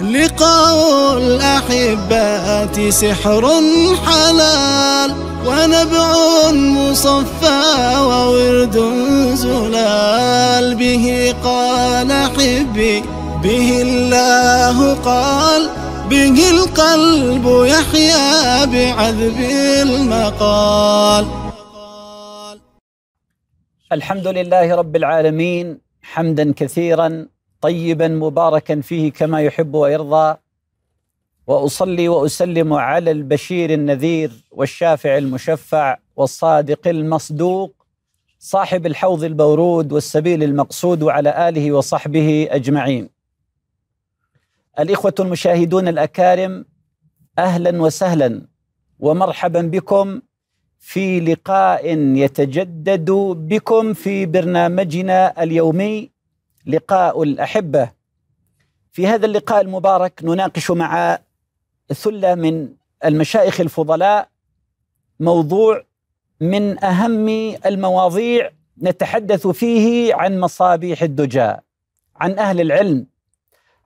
لقاء الأحبات سحر حلال ونبع مصفى وورد زلال به قال حبي به الله قال به القلب يحيا بعذب المقال الحمد لله رب العالمين حمدا كثيرا طيبا مباركا فيه كما يحب ويرضى واصلي واسلم على البشير النذير والشافع المشفع والصادق المصدوق صاحب الحوض البورود والسبيل المقصود وعلى اله وصحبه اجمعين. الاخوه المشاهدون الاكارم اهلا وسهلا ومرحبا بكم في لقاء يتجدد بكم في برنامجنا اليومي لقاء الأحبة في هذا اللقاء المبارك نناقش مع ثلة من المشايخ الفضلاء موضوع من أهم المواضيع نتحدث فيه عن مصابيح الدجى عن أهل العلم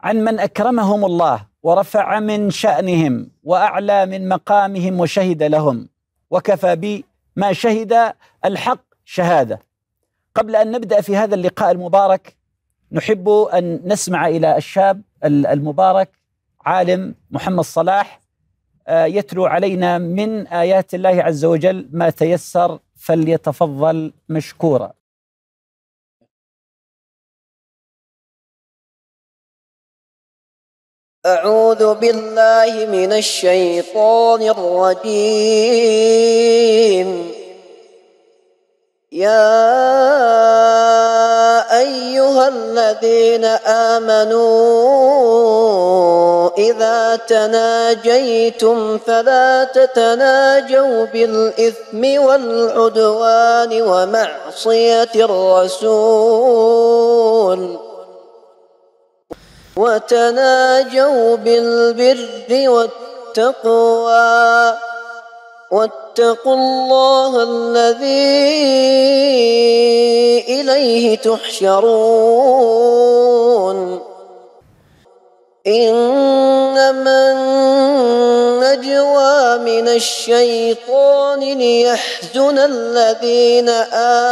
عن من أكرمهم الله ورفع من شأنهم وأعلى من مقامهم وشهد لهم وكفى بي ما شهد الحق شهادة قبل أن نبدأ في هذا اللقاء المبارك نحب ان نسمع الى الشاب المبارك عالم محمد صلاح آه، يتلو علينا من ايات الله عز وجل ما تيسر فليتفضل مشكورا. أعوذ بالله من الشيطان الرجيم يا أيها الذين آمنوا إذا تناجيتم فلا تتناجوا بالإثم والعدوان ومعصية الرسول وتناجوا بالبر والتقوى واتقوا الله الذي اليه تحشرون انما النجوى من الشيطان ليحزن الذين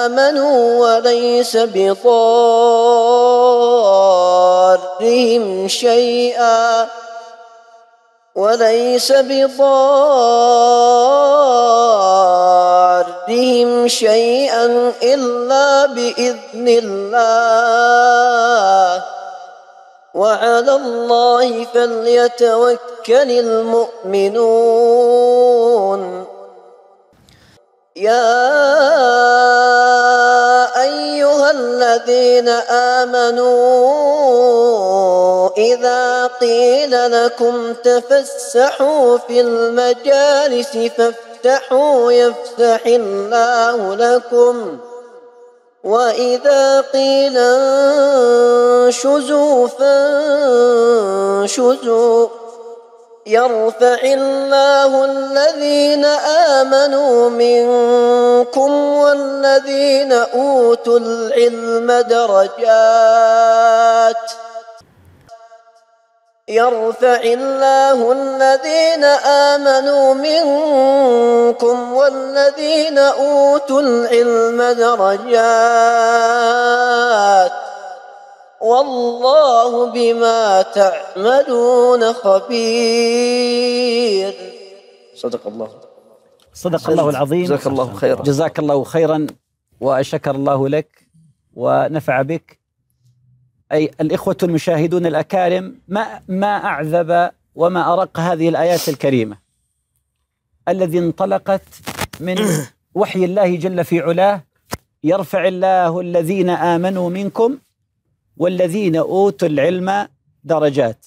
امنوا وليس بضارهم شيئا وليس بضارهم شيئا الا باذن الله وعلى الله فليتوكل المؤمنون يا الذين آمنوا إذا قيل لكم تفسحوا في المجالس فافتحوا يفتح الله لكم وإذا قيل انشزوا فانشزوا يرفع الله الذين امنوا منكم والذين اوتوا العلم درجات يرفع الله الذين امنوا منكم والذين اوتوا العلم درجات والله بما تعملون خبير صدق الله صدق الله العظيم جزاك الله خيرا جزاك الله خيرا وشكر الله لك ونفع بك أي الإخوة المشاهدون الأكارم ما, ما أعذب وما أرق هذه الآيات الكريمة الذي انطلقت من وحي الله جل في علاه يرفع الله الذين آمنوا منكم والذين اوتوا العلم درجات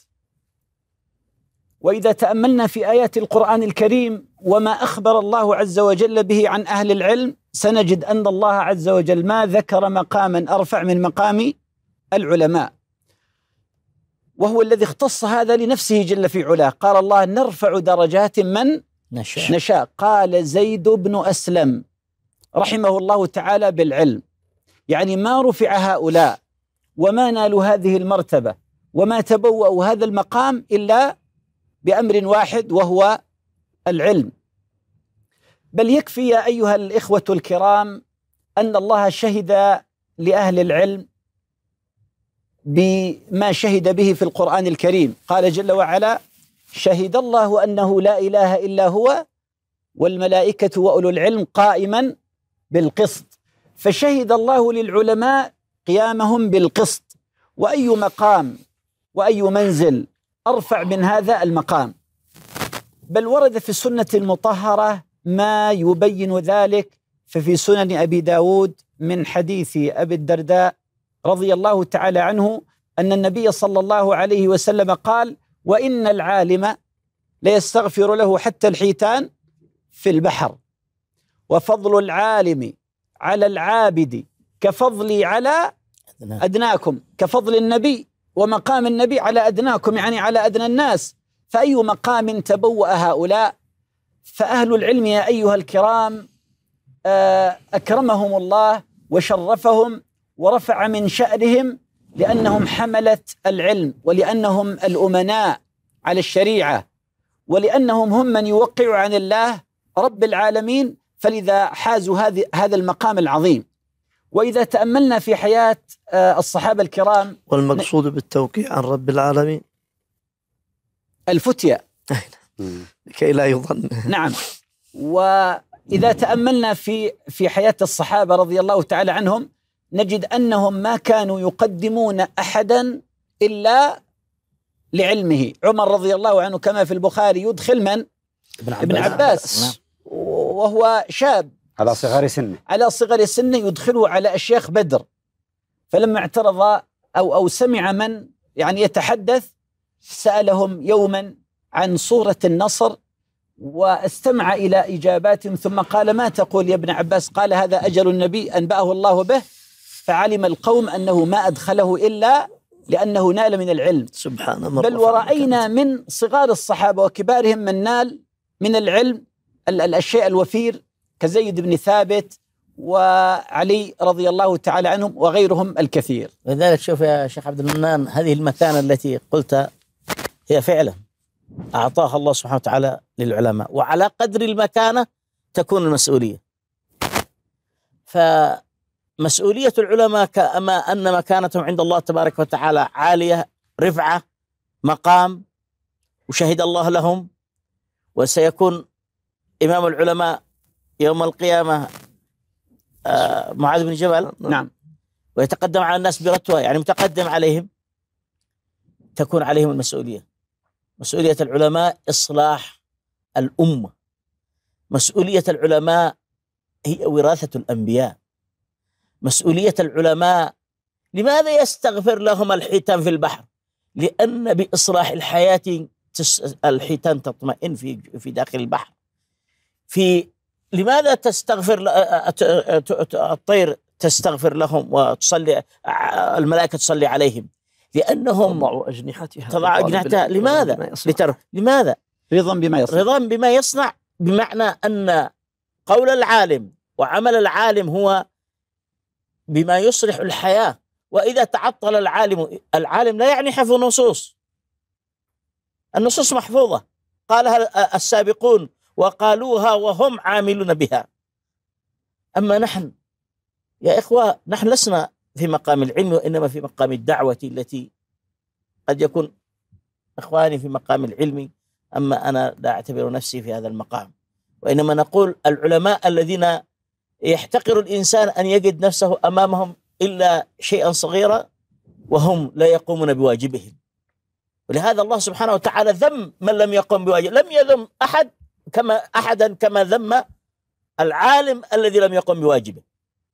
واذا تاملنا في ايات القران الكريم وما اخبر الله عز وجل به عن اهل العلم سنجد ان الله عز وجل ما ذكر مقاما ارفع من مقام العلماء وهو الذي اختص هذا لنفسه جل في علاه قال الله نرفع درجات من نشاء, نشاء. قال زيد بن أسلم رحمه الله تعالى بالعلم يعني ما رفع هؤلاء وما نالوا هذه المرتبة وما تبوأوا هذا المقام إلا بأمر واحد وهو العلم بل يكفي يا أيها الإخوة الكرام أن الله شهد لأهل العلم بما شهد به في القرآن الكريم قال جل وعلا شهد الله أنه لا إله إلا هو والملائكة وأولو العلم قائما بالقسط فشهد الله للعلماء قيامهم بالقسط وأي مقام وأي منزل أرفع من هذا المقام بل ورد في السنة المطهرة ما يبين ذلك ففي سنن أبي داود من حديث أبي الدرداء رضي الله تعالى عنه أن النبي صلى الله عليه وسلم قال وإن العالم ليستغفر له حتى الحيتان في البحر وفضل العالم على العابد كفضلي على نعم. أدناكم كفضل النبي ومقام النبي على أدناكم يعني على أدنى الناس فأي مقام تبوأ هؤلاء فأهل العلم يا أيها الكرام آه، أكرمهم الله وشرفهم ورفع من شأنهم لأنهم حملة العلم ولأنهم الأمناء على الشريعة ولأنهم هم من يوقع عن الله رب العالمين فلذا حازوا هذا المقام العظيم وإذا تأملنا في حياة آه، الصحابة الكرام والمقصود بالتوقيع عن رب العالمين الفتية كي لا يظن نعم وإذا تأملنا في في حياة الصحابة رضي الله تعالى عنهم نجد أنهم ما كانوا يقدمون أحدا إلا لعلمه عمر رضي الله عنه كما في البخاري يدخل من ابن عباس, ابن عباس. نعم. وهو شاب على صغر سنه على صغر سنه يدخله على الشيخ بدر فلما اعترض أو أو سمع من يعني يتحدث سألهم يوما عن صورة النصر واستمع إلى إجاباتهم ثم قال ما تقول يا ابن عباس قال هذا أجل النبي أنبأه الله به فعلم القوم أنه ما أدخله إلا لأنه نال من العلم سبحان الله بل ورأينا من صغار الصحابة وكبارهم من نال من العلم الشيء الوفير كزيد بن ثابت وعلي رضي الله تعالى عنهم وغيرهم الكثير لذلك شوف يا شيخ عبد المنان هذه المكانة التي قلتها هي فعلا أعطاها الله سبحانه وتعالى للعلماء وعلى قدر المكانة تكون المسؤولية فمسؤولية العلماء كما أن مكانتهم عند الله تبارك وتعالى عالية رفعة مقام وشهد الله لهم وسيكون إمام العلماء يوم القيامة آه معاذ بن جبل نعم ويتقدم على الناس برتوة يعني متقدم عليهم تكون عليهم المسؤولية مسؤولية العلماء إصلاح الأمة مسؤولية العلماء هي وراثة الأنبياء مسؤولية العلماء لماذا يستغفر لهم الحيتان في البحر لأن بإصلاح الحياة الحيتان تطمئن في في داخل البحر في لماذا تستغفر الطير تستغفر لهم وتصلي الملائكه تصلي عليهم لانهم تضع اجنحتها تضع اجنحتها لماذا؟ لتر... لماذا؟ رضا بما يصنع رضا بما يصنع بمعنى ان قول العالم وعمل العالم هو بما يصلح الحياه واذا تعطل العالم العالم لا يعني حفظ النصوص النصوص محفوظه قالها السابقون وقالوها وهم عاملون بها أما نحن يا إخوة نحن لسنا في مقام العلم وإنما في مقام الدعوة التي قد يكون إخواني في مقام العلم أما أنا لا أعتبر نفسي في هذا المقام وإنما نقول العلماء الذين يحتقر الإنسان أن يجد نفسه أمامهم إلا شيئا صغيرا وهم لا يقومون بواجبهم ولهذا الله سبحانه وتعالى ذم من لم يقم بواجبه لم يذم أحد كما أحدا كما ذم العالم الذي لم يقم بواجبه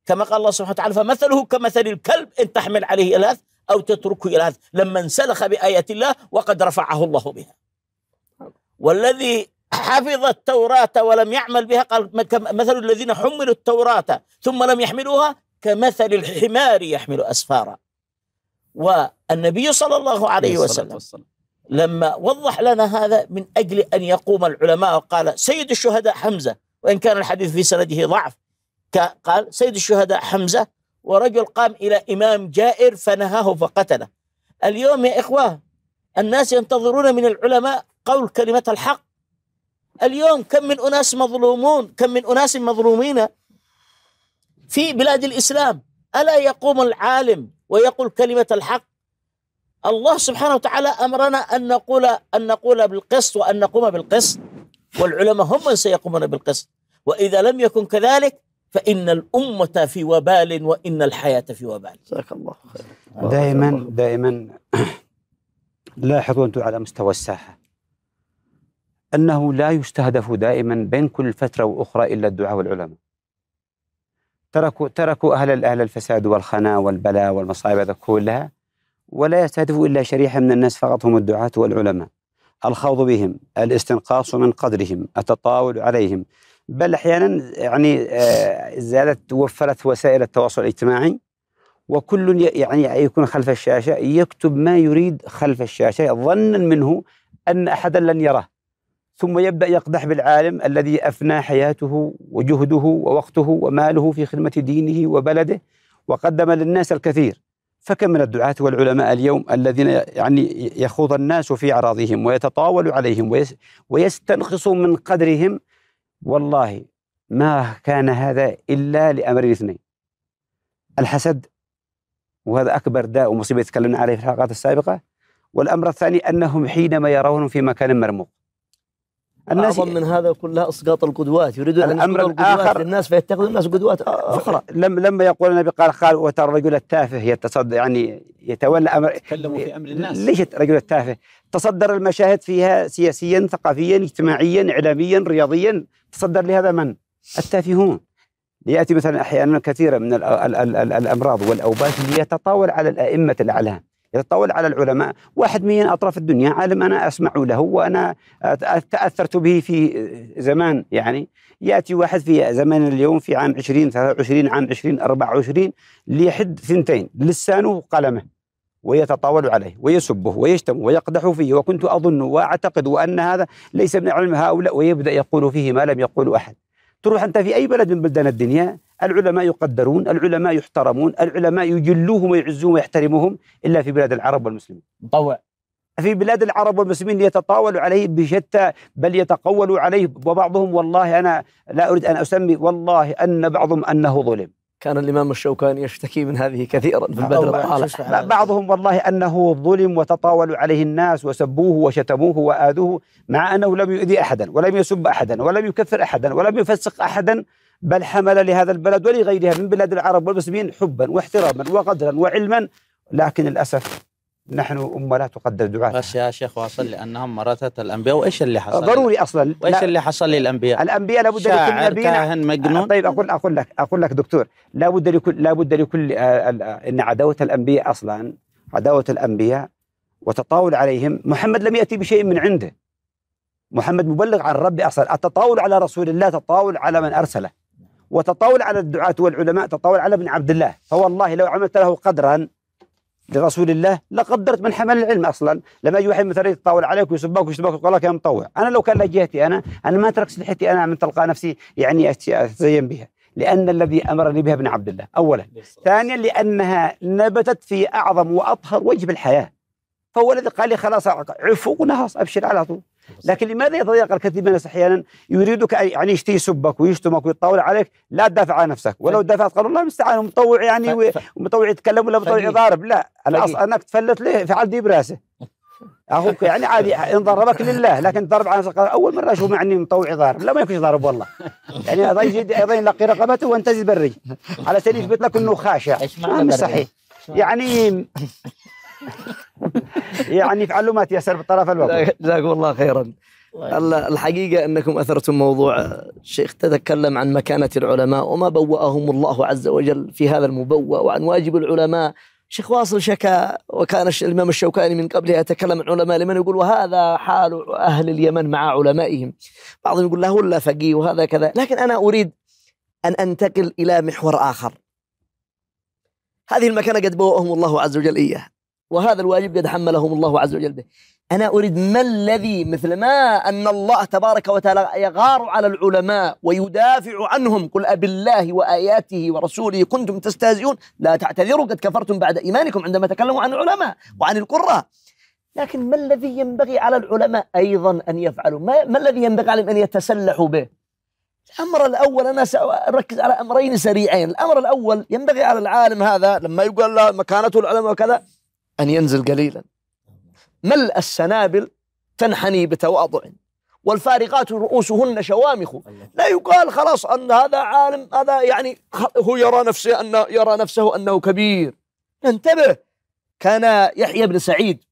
كما قال الله سبحانه وتعالى فمثله كمثل الكلب إن تحمل عليه إلهث أو تتركه إلهث لما انسلخ بآية الله وقد رفعه الله بها والذي حفظ التوراة ولم يعمل بها قال مثل الذين حملوا التوراة ثم لم يحملوها كمثل الحمار يحمل أسفارا والنبي صلى الله عليه وسلم لما وضح لنا هذا من أجل أن يقوم العلماء وقال سيد الشهداء حمزة وإن كان الحديث في سنده ضعف قال سيد الشهداء حمزة ورجل قام إلى إمام جائر فنهاه فقتله اليوم يا إخوة الناس ينتظرون من العلماء قول كلمة الحق اليوم كم من أناس مظلومون كم من أناس مظلومين في بلاد الإسلام ألا يقوم العالم ويقول كلمة الحق الله سبحانه وتعالى أمرنا أن نقول أن نقول بالقسط وأن نقوم بالقسط والعلماء هم من سيقومون بالقسط وإذا لم يكن كذلك فإن الأمة في وبال وإن الحياة في وبال جزاك الله خير دائما دائما لاحظوا أنتم على مستوى الساحة أنه لا يستهدف دائما بين كل فترة وأخرى إلا الدعاء والعلماء تركوا تركوا أهل أهل الفساد والخنا والبلاء والمصائب هذا كلها ولا يستهدف إلا شريحة من الناس فقط هم الدعاة والعلماء الخوض بهم الاستنقاص من قدرهم التطاول عليهم بل أحيانا يعني آه، زالت توفرت وسائل التواصل الاجتماعي وكل يعني يكون خلف الشاشة يكتب ما يريد خلف الشاشة ظنا منه أن أحدا لن يراه ثم يبدأ يقدح بالعالم الذي أفنى حياته وجهده ووقته وماله في خدمة دينه وبلده وقدم للناس الكثير فكم من الدعاة والعلماء اليوم الذين يعني يخوض الناس في أعراضهم ويتطاول عليهم ويستنقص من قدرهم والله ما كان هذا إلا لأمرين اثنين الحسد وهذا أكبر داء ومصيبة تكلمنا عليه في الحلقات السابقة والأمر الثاني أنهم حينما يرونهم في مكان مرموق الناس أعظم من هذا كلها إسقاط القدوات يريدون أن الأمر الآخر للناس فيتخذون الناس قدوات أخرى لم لما يقول النبي قال قال وترى الرجل التافه يتصدى يعني يتولى أمر تكلموا في أمر الناس ليش الرجل التافه تصدر المشاهد فيها سياسيا ثقافيا اجتماعيا إعلاميا رياضيا تصدر لهذا من التافهون يأتي مثلا أحيانا كثيرا من الأمراض والأوبات ليتطاول على الأئمة الأعلام يتطاول على العلماء واحد من أطراف الدنيا عالم أنا أسمع له وأنا تأثرت به في زمان يعني يأتي واحد في زمان اليوم في عام 20 23 عام 20 24 ليحد ثنتين لسانه وقلمه ويتطاول عليه ويسبه ويشتمه ويقدح فيه وكنت أظن وأعتقد وأن هذا ليس من علم هؤلاء ويبدأ يقول فيه ما لم يقول أحد تروح أنت في أي بلد من بلدان الدنيا العلماء يقدرون العلماء يحترمون العلماء يجلوهم ويعزوهم ويحترموهم إلا في بلاد العرب والمسلمين طوع في بلاد العرب والمسلمين يتطاول عليه بشتى بل يتقول عليه وبعضهم والله أنا لا أريد أن أسمي والله أن بعضهم أنه ظلم كان الإمام الشوكاني يشتكي من هذه كثيرا في البدر نعم. بعضهم والله أنه ظلم وتطاولوا عليه الناس وسبوه وشتموه وآذوه مع أنه لم يؤذي أحدا ولم يسب أحدا ولم يكفر أحدا ولم يفسق أحدا بل حمل لهذا البلد ولغيرها من بلاد العرب والمسلمين حبا واحتراما وقدرا وعلما لكن للأسف نحن أمة لا تقدر دعاء بس يا شيخ واصل لأنهم مرثت الأنبياء وإيش اللي حصل ضروري أصلا وإيش اللي حصل للأنبياء الأنبياء لابد يكون نبي كاهن مجنون طيب أقول أقول لك أقول لك دكتور لابد لكل لابد لكل آه، آه، إن عداوة الأنبياء أصلا عداوة الأنبياء وتطاول عليهم محمد لم يأتي بشيء من عنده محمد مبلغ عن ربي أصلا التطاول على رسول الله تطاول على من أرسله وتطاول على الدعاة والعلماء تطاول على ابن عبد الله فوالله لو عملت له قدرا لرسول الله لقدرت من حمل العلم اصلا لما يجي واحد مثلا يتطاول عليك ويسبك ويسبك ويقول لك يا مطوع انا لو كان لجهتي انا انا ما تركت لحيتي انا من تلقى نفسي يعني اتزين بها لأن الذي أمرني بها ابن عبد الله أولا ثانيا لأنها نبتت في أعظم وأطهر وجه الحياة فهو الذي قال لي خلاص عفو ونهص أبشر على طول لكن لماذا يتضيق الكثير من الناس احيانا يريدك يعني يشتي يسبك ويشتمك ويطاول عليك لا تدافع عن نفسك ولو دافعت قالوا الله المستعان مطوع يعني ومطوع يتكلم ولا مطوع يضارب لا انا اصلا انك تفلت ليه فعل دي براسه اخوك يعني عادي ان ضربك لله لكن ضرب على نفسك اول مره اشوف معني مطوع ضارب لا ما يمكنش ضارب والله يعني ايضا ايضا يلقي رقبته وانتزل بري على سبيل يثبت لك انه خاشع مش صحيح يعني يعني تعلمات علومات ياسر بالطرف الوقت جزاكم الله خيرا الحقيقة أنكم أثرتم موضوع الشيخ آه، تتكلم عن مكانة العلماء وما بوأهم الله عز وجل في هذا المبوأ وعن واجب العلماء شيخ واصل شكا وكان الإمام الشوكاني من قبله يتكلم عن علماء اليمن يقول وهذا حال أهل اليمن مع علمائهم بعضهم يقول لا هو إلا فقيه وهذا كذا لكن أنا أريد أن أنتقل إلى محور آخر هذه المكانة قد بوأهم الله عز وجل إياه وهذا الواجب قد حملهم الله عز وجل به أنا أريد ما الذي مثل ما أن الله تبارك وتعالى يغار على العلماء ويدافع عنهم قل أب الله وآياته ورسوله كنتم تستهزئون لا تعتذروا قد كفرتم بعد إيمانكم عندما تكلموا عن العلماء وعن القراء لكن ما الذي ينبغي على العلماء أيضا أن يفعلوا ما, ما الذي ينبغي عليهم أن يتسلحوا به الأمر الأول أنا سأركز على أمرين سريعين الأمر الأول ينبغي على العالم هذا لما يقول له مكانته العلماء وكذا أن ينزل قليلا ملء السنابل تنحني بتواضع والفارقات رؤوسهن شوامخ لا يقال خلاص أن هذا عالم هذا يعني هو يرى نفسه أنه يرى نفسه أنه كبير انتبه كان يحيى بن سعيد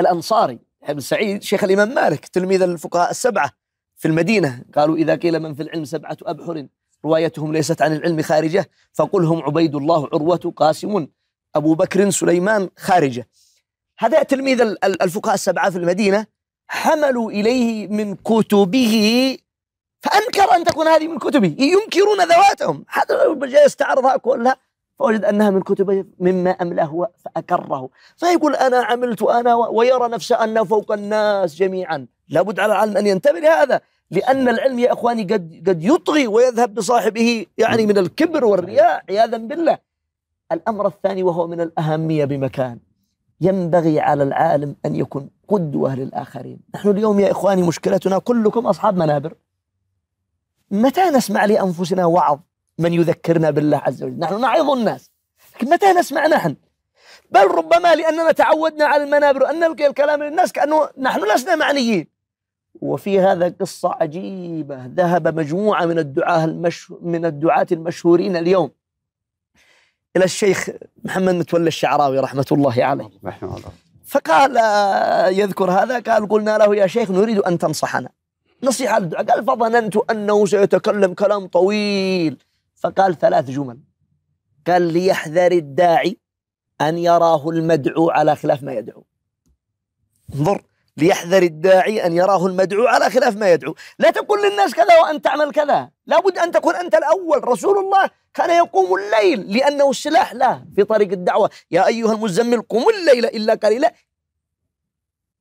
الأنصاري يحيى بن سعيد شيخ الإمام مالك تلميذ الفقهاء السبعة في المدينة قالوا إذا قيل من في العلم سبعة أبحر روايتهم ليست عن العلم خارجة فقل هم عبيد الله عروة قاسم أبو بكر سليمان خارجة هذا تلميذ الفقهاء السبعة في المدينة حملوا إليه من كتبه فأنكر أن تكون هذه من كتبه ينكرون ذواتهم هذا جاء استعرضها كلها فوجد أنها من كتبه مما أملاه فأكره فيقول أنا عملت أنا ويرى نفسه أنه فوق الناس جميعا لابد على العلم أن ينتبه لهذا لأن العلم يا أخواني قد قد يطغي ويذهب بصاحبه يعني من الكبر والرياء عياذا بالله الأمر الثاني وهو من الأهمية بمكان ينبغي على العالم أن يكون قدوة للآخرين نحن اليوم يا إخواني مشكلتنا كلكم أصحاب منابر متى نسمع لأنفسنا وعظ من يذكرنا بالله عز وجل نحن نعظ الناس لكن متى نسمع نحن بل ربما لأننا تعودنا على المنابر أن نلقي الكلام للناس كأنه نحن لسنا معنيين وفي هذا قصة عجيبة ذهب مجموعة من الدعاة من الدعاة المشهورين اليوم إلى الشيخ محمد متولى الشعراوي رحمة الله عليه رحمه الله فقال آه، يذكر هذا قال قلنا له يا شيخ نريد أن تنصحنا نصيحة للدعاء قال فظننت أنه سيتكلم كلام طويل فقال ثلاث جمل قال ليحذر الداعي أن يراه المدعو على خلاف ما يدعو انظر ليحذر الداعي أن يراه المدعو على خلاف ما يدعو لا تقل للناس كذا وأن تعمل كذا لابد أن تكون أنت الأول رسول الله كان يقوم الليل لأنه السلاح له في طريق الدعوة يا أيها المزمل قم الليل إلا قليلا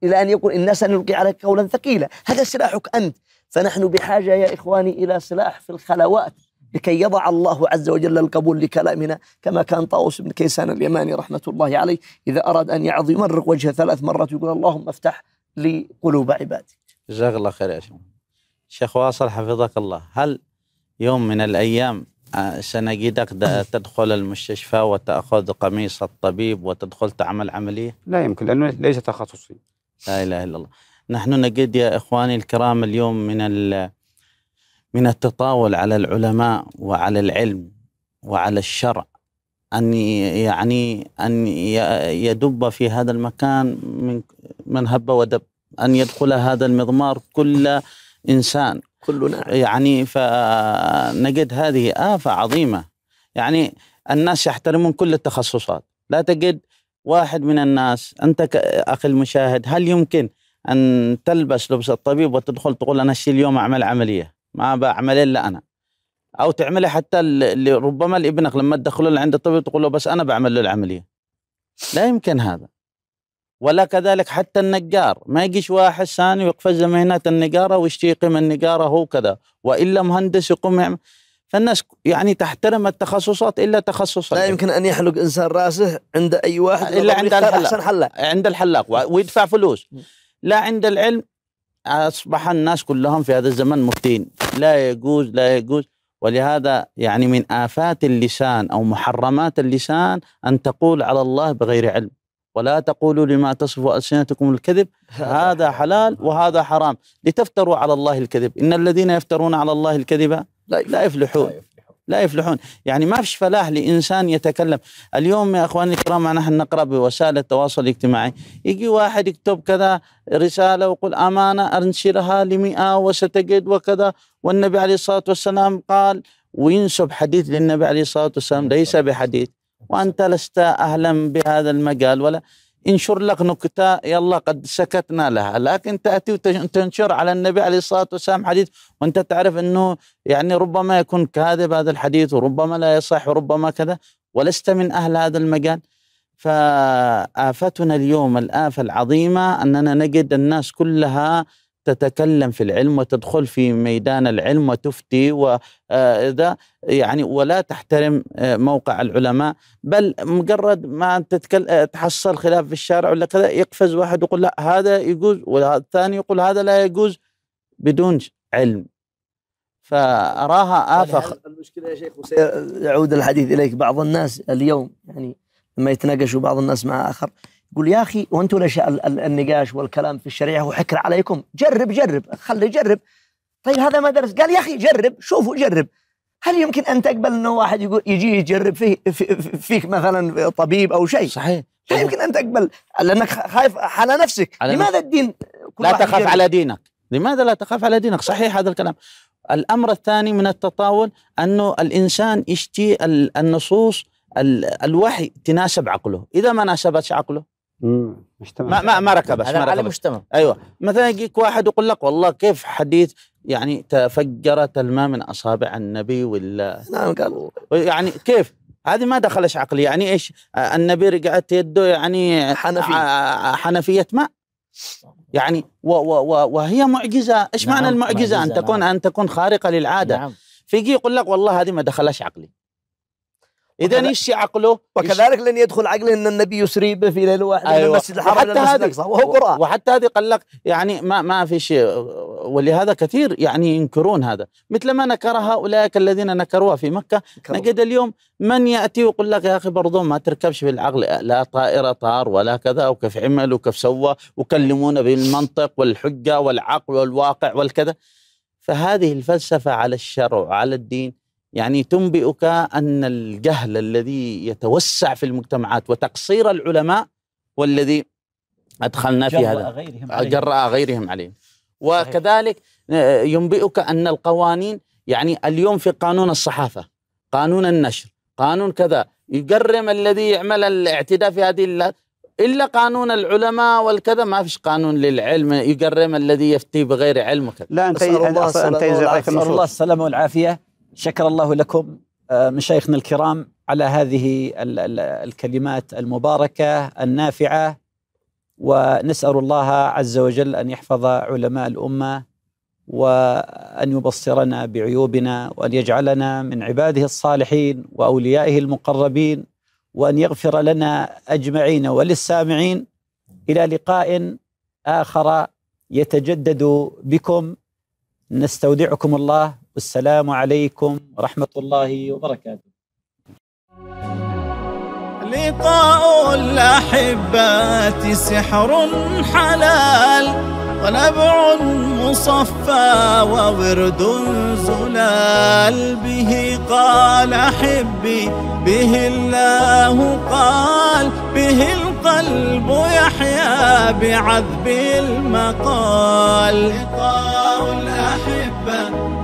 إلى أن يقول إنا سنلقي عليك قولا ثقيلا هذا سلاحك أنت فنحن بحاجة يا إخواني إلى سلاح في الخلوات لكي يضع الله عز وجل القبول لكلامنا كما كان طاووس بن كيسان اليماني رحمة الله عليه إذا أراد أن يعظ يمرق وجهه ثلاث مرات يقول اللهم افتح لقلوب عبادك جزاك الله خير يا شيخ شيخ واصل حفظك الله هل يوم من الأيام آه، سنجدك تدخل المستشفى وتأخذ قميص الطبيب وتدخل تعمل عملية؟ لا يمكن لأنه ليس تخصصي لا إله إلا الله نحن نجد يا إخواني الكرام اليوم من من التطاول على العلماء وعلى العلم وعلى الشرع أن يعني أن يدب في هذا المكان من من هب ودب أن يدخل هذا المضمار كل إنسان كلنا يعني فنجد هذه آفة عظيمة يعني الناس يحترمون كل التخصصات لا تجد واحد من الناس أنت أخي المشاهد هل يمكن أن تلبس لبس الطبيب وتدخل تقول أنا اليوم أعمل عملية ما بعمل إلا أنا أو تعملها حتى ربما لابنك لما تدخله عند الطبيب تقول له بس أنا بعمل له العملية لا يمكن هذا ولا كذلك حتى النجار ما يجيش واحد ثاني ويقفز مهنة النجارة ويشتي قيمة النجارة هو كذا وإلا مهندس يقوم يعمل فالناس يعني تحترم التخصصات إلا تخصصات لا يمكن أن يحلق إنسان راسه عند أي واحد إلا عند الحلاق. حلاق عند الحلاق ويدفع فلوس لا عند العلم أصبح الناس كلهم في هذا الزمن مفتين لا يجوز لا يجوز ولهذا يعني من آفات اللسان أو محرمات اللسان أن تقول على الله بغير علم ولا تقولوا لما تصف ألسنتكم الكذب هذا حلال وهذا حرام لتفتروا على الله الكذب إن الذين يفترون على الله الكذب لا يفلحون لا يفلحون يعني ما فيش فلاح لإنسان يتكلم اليوم يا أخواني الكرام نحن نقرأ بوسائل التواصل الاجتماعي يجي واحد يكتب كذا رسالة ويقول أمانة أنشرها لمئة وستجد وكذا والنبي عليه الصلاة والسلام قال وينسب حديث للنبي عليه الصلاة والسلام ليس بحديث وأنت لست أهلا بهذا المجال ولا انشر لك نكتة يلا قد سكتنا لها لكن تأتي وتنشر على النبي عليه الصلاة والسلام حديث وأنت تعرف أنه يعني ربما يكون كاذب هذا الحديث وربما لا يصح وربما كذا ولست من أهل هذا المجال فآفتنا اليوم الآفة العظيمة أننا نجد الناس كلها تتكلم في العلم وتدخل في ميدان العلم وتفتي وإذا آه، يعني ولا تحترم آه، موقع العلماء بل مجرد ما آه، تحصل خلاف في الشارع ولا كذا يقفز واحد يقول لا هذا يجوز والثاني يقول هذا لا يجوز بدون علم فأراها آفخ المشكلة يا شيخ وسيعود الحديث إليك بعض الناس اليوم يعني لما يتناقشوا بعض الناس مع آخر يقول يا اخي وانتم ليش النقاش والكلام في الشريعه هو حكر عليكم جرب جرب خلي يجرب طيب هذا ما درس قال يا اخي جرب شوفوا جرب هل يمكن ان تقبل انه واحد يقول يجي يجرب فيه في فيك مثلا طبيب او شيء صحيح لا يمكن ان تقبل لانك خايف على نفسك على لماذا الدين لا تخاف يجرب. على دينك لماذا لا تخاف على دينك صحيح هذا الكلام الامر الثاني من التطاول انه الانسان يشتي النصوص الوحي تناسب عقله اذا ما ناسبتش عقله مجتمع ما ما ما ركبش ما على مجتمع ايوه مثلا يجيك واحد يقول لك والله كيف حديث يعني تفجرت الماء من اصابع النبي ولا نعم قالوا يعني كيف هذه ما دخلش عقلي يعني ايش النبي رجعت يده يعني حنفي حنفيه ماء يعني و و و وهي معجزه ايش نعم معنى المعجزه معجزة ان تكون نعم. ان تكون خارقه للعاده نعم. فيجي يقول لك والله هذه ما دخلش عقلي اذا يشي عقله وكذلك لن يدخل عقله ان النبي يسري به في ليله واحده أيوة. من المسجد الحرام الى المسجد الاقصى وهو قران وحتى هذه قال لك يعني ما ما في شيء ولهذا كثير يعني ينكرون هذا مثل ما نكر هؤلاء الذين نكروها في مكه نجد اليوم من ياتي ويقول لك يا اخي برضو ما تركبش بالعقل لا طائره طار ولا كذا وكيف عمل وكيف سوى وكلمونا بالمنطق والحجه والعقل والواقع والكذا فهذه الفلسفه على الشرع وعلى الدين يعني تنبئك ان الجهل الذي يتوسع في المجتمعات وتقصير العلماء والذي ادخلنا في هذا غيرهم آه، عليه. جراء غيرهم عليه وكذلك آه، ينبئك ان القوانين يعني اليوم في قانون الصحافه قانون النشر قانون كذا يجرم الذي يعمل الاعتداء في هذه اللات. الا قانون العلماء والكذا ما فيش قانون للعلم يجرم الذي يفتي بغير علم وكذا لا انت الله, الله, الله, الله السلامه والعافيه شكر الله لكم آه، مشايخنا الكرام على هذه الكلمات المباركه النافعه ونسال الله عز وجل ان يحفظ علماء الامه وان يبصرنا بعيوبنا وان يجعلنا من عباده الصالحين واوليائه المقربين وان يغفر لنا اجمعين وللسامعين الى لقاء اخر يتجدد بكم نستودعكم الله والسلام عليكم ورحمة الله وبركاته لقاء الأحبات سحر حلال ونبع مصفى وورد زلال به قال حبي به الله قال به الله القلب يحيا بعذب المقال لقاء الأحبة